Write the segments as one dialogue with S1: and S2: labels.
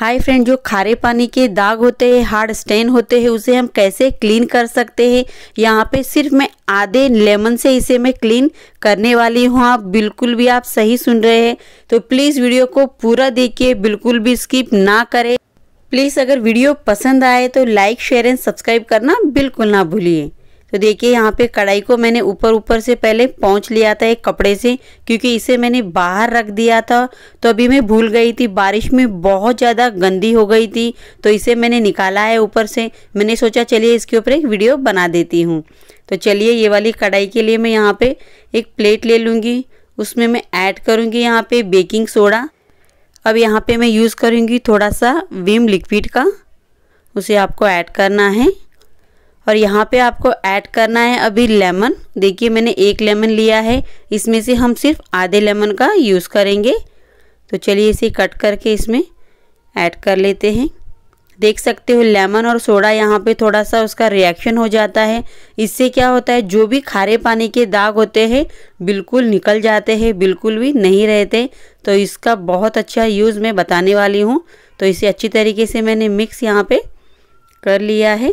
S1: hi friend जो खारे पानी के दाग होते हैं हार्ड स्टेन होते हैं उसे हम कैसे क्लीन कर सकते हैं यहाँ पे सिर्फ मैं आधे लेमन से इसे मैं क्लीन करने वाली हूँ आप बिल्कुल भी आप सही सुन रहे हैं तो प्लीज़ वीडियो को पूरा देखिए बिल्कुल भी स्किप ना करें प्लीज़ अगर वीडियो पसंद आए तो लाइक शेयर एंड सब्सक्राइब करना बिल्कुल ना भूलिए तो देखिए यहाँ पे कढ़ाई को मैंने ऊपर ऊपर से पहले पहुँच लिया था एक कपड़े से क्योंकि इसे मैंने बाहर रख दिया था तो अभी मैं भूल गई थी बारिश में बहुत ज़्यादा गंदी हो गई थी तो इसे मैंने निकाला है ऊपर से मैंने सोचा चलिए इसके ऊपर एक वीडियो बना देती हूँ तो चलिए ये वाली कढ़ाई के लिए मैं यहाँ पर एक प्लेट ले लूँगी उसमें मैं ऐड करूँगी यहाँ पर बेकिंग सोडा अब यहाँ पर मैं यूज़ करूँगी थोड़ा सा विम लिक्विड का उसे आपको ऐड करना है और यहाँ पे आपको ऐड करना है अभी लेमन देखिए मैंने एक लेमन लिया है इसमें से हम सिर्फ आधे लेमन का यूज़ करेंगे तो चलिए इसे कट करके इसमें ऐड कर लेते हैं देख सकते हो लेमन और सोडा यहाँ पे थोड़ा सा उसका रिएक्शन हो जाता है इससे क्या होता है जो भी खारे पानी के दाग होते हैं बिल्कुल निकल जाते हैं बिल्कुल भी नहीं रहते तो इसका बहुत अच्छा यूज़ मैं बताने वाली हूँ तो इसे अच्छी तरीके से मैंने मिक्स यहाँ पे कर लिया है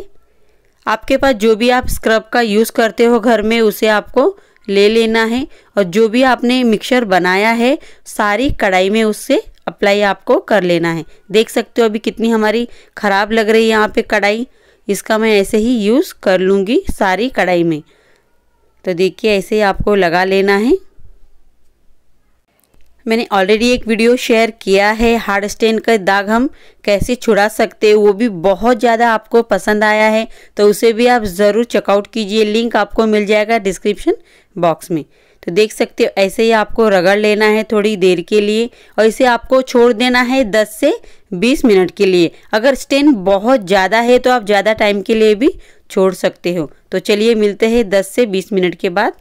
S1: आपके पास जो भी आप स्क्रब का यूज़ करते हो घर में उसे आपको ले लेना है और जो भी आपने मिक्सर बनाया है सारी कढ़ाई में उससे अप्लाई आपको कर लेना है देख सकते हो अभी कितनी हमारी ख़राब लग रही है यहाँ पे कढ़ाई इसका मैं ऐसे ही यूज़ कर लूँगी सारी कढ़ाई में तो देखिए ऐसे ही आपको लगा लेना है मैंने ऑलरेडी एक वीडियो शेयर किया है हार्ड स्टेन का दाग हम कैसे छुड़ा सकते हैं वो भी बहुत ज़्यादा आपको पसंद आया है तो उसे भी आप ज़रूर चेकआउट कीजिए लिंक आपको मिल जाएगा डिस्क्रिप्शन बॉक्स में तो देख सकते हो ऐसे ही आपको रगड़ लेना है थोड़ी देर के लिए और इसे आपको छोड़ देना है 10 से 20 मिनट के लिए अगर स्टेन बहुत ज़्यादा है तो आप ज़्यादा टाइम के लिए भी छोड़ सकते हो तो चलिए मिलते हैं 10 से 20 मिनट के बाद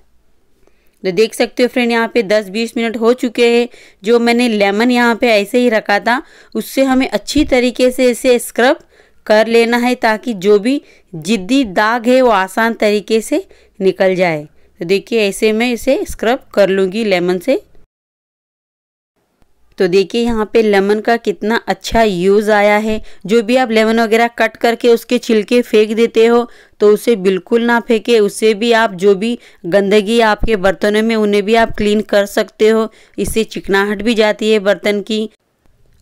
S1: तो देख सकते हो फ्रेंड यहाँ पे 10-20 मिनट हो चुके हैं जो मैंने लेमन यहाँ पे ऐसे ही रखा था उससे हमें अच्छी तरीके से इसे स्क्रब कर लेना है ताकि जो भी जिद्दी दाग है वो आसान तरीके से निकल जाए तो देखिए ऐसे मैं इसे स्क्रब कर लूँगी लेमन से तो देखिए यहाँ पे लेमन का कितना अच्छा यूज़ आया है जो भी आप लेमन वगैरह कट करके उसके छिलके फेंक देते हो तो उसे बिल्कुल ना फेंके उससे भी आप जो भी गंदगी आपके बर्तनों में उन्हें भी आप क्लीन कर सकते हो इससे चिकनाहट भी जाती है बर्तन की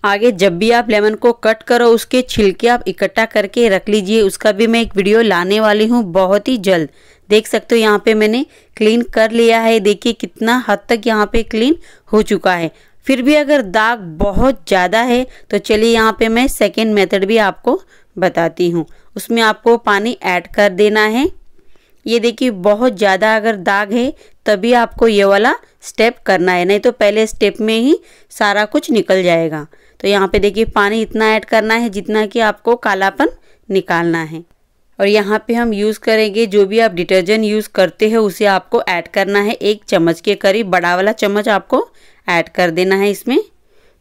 S1: आगे जब भी आप लेमन को कट करो उसके छिलके आप इकट्ठा करके रख लीजिए उसका भी मैं एक वीडियो लाने वाली हूँ बहुत ही जल्द देख सकते हो यहाँ पे मैंने क्लीन कर लिया है देखिए कितना हद तक यहाँ पे क्लीन हो चुका है फिर भी अगर दाग बहुत ज़्यादा है तो चलिए यहाँ पे मैं सेकेंड मेथड भी आपको बताती हूँ उसमें आपको पानी ऐड कर देना है ये देखिए बहुत ज़्यादा अगर दाग है तभी आपको ये वाला स्टेप करना है नहीं तो पहले स्टेप में ही सारा कुछ निकल जाएगा तो यहाँ पे देखिए पानी इतना ऐड करना है जितना कि आपको कालापन निकालना है और यहाँ पे हम यूज़ करेंगे जो भी आप डिटर्जेंट यूज़ करते हैं उसे आपको ऐड करना है एक चम्मच के करीब बड़ा वाला चम्मच आपको ऐड कर देना है इसमें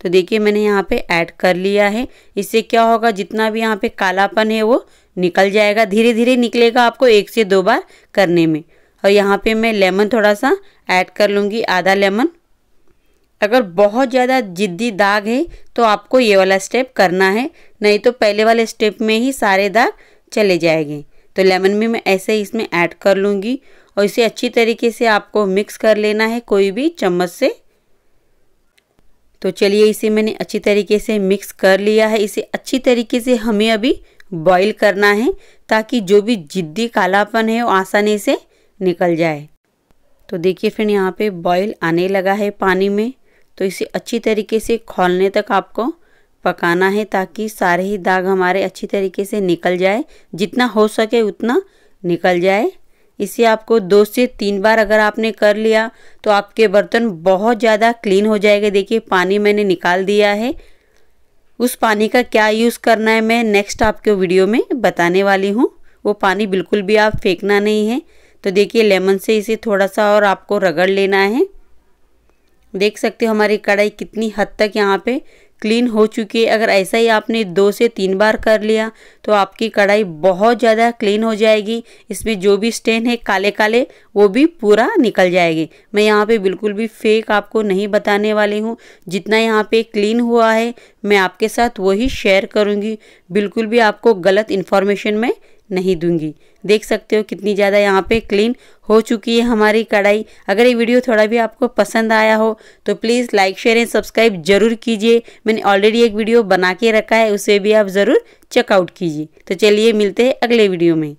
S1: तो देखिए मैंने यहाँ पे ऐड कर लिया है इससे क्या होगा जितना भी यहाँ पे कालापन है वो निकल जाएगा धीरे धीरे निकलेगा आपको एक से दो बार करने में और यहाँ पर मैं लेमन थोड़ा सा ऐड कर लूँगी आधा लेमन अगर बहुत ज़्यादा जिद्दी दाग है तो आपको ये वाला स्टेप करना है नहीं तो पहले वाले स्टेप में ही सारे दाग चले जाएंगे तो लेमन भी मैं ऐसे ही इसमें ऐड कर लूँगी और इसे अच्छी तरीके से आपको मिक्स कर लेना है कोई भी चम्मच से तो चलिए इसे मैंने अच्छी तरीके से मिक्स कर लिया है इसे अच्छी तरीके से हमें अभी बॉईल करना है ताकि जो भी जिद्दी कालापन है वो आसानी से निकल जाए तो देखिए फ्रेंड यहाँ पे बॉईल आने लगा है पानी में तो इसे अच्छी तरीके से खोलने तक आपको पकाना है ताकि सारे ही दाग हमारे अच्छी तरीके से निकल जाए जितना हो सके उतना निकल जाए इसे आपको दो से तीन बार अगर आपने कर लिया तो आपके बर्तन बहुत ज़्यादा क्लीन हो जाएगा देखिए पानी मैंने निकाल दिया है उस पानी का क्या यूज़ करना है मैं नेक्स्ट आपके वीडियो में बताने वाली हूँ वो पानी बिल्कुल भी आप फेंकना नहीं है तो देखिए लेमन से इसे थोड़ा सा और आपको रगड़ लेना है देख सकते हो हमारी कढ़ाई कितनी हद तक यहाँ पे क्लीन हो चुकी है अगर ऐसा ही आपने दो से तीन बार कर लिया तो आपकी कढ़ाई बहुत ज़्यादा क्लीन हो जाएगी इसमें जो भी स्टेन है काले काले वो भी पूरा निकल जाएगी मैं यहाँ पे बिल्कुल भी फेक आपको नहीं बताने वाली हूँ जितना यहाँ पे क्लीन हुआ है मैं आपके साथ वही शेयर करूँगी बिल्कुल भी आपको गलत इन्फॉर्मेशन में नहीं दूंगी देख सकते हो कितनी ज़्यादा यहाँ पे क्लीन हो चुकी है हमारी कढ़ाई अगर ये वीडियो थोड़ा भी आपको पसंद आया हो तो please like share and subscribe ज़रूर कीजिए मैंने ऑलरेडी एक वीडियो बना के रखा है उसे भी आप ज़रूर चेकआउट कीजिए तो चलिए मिलते हैं अगले वीडियो में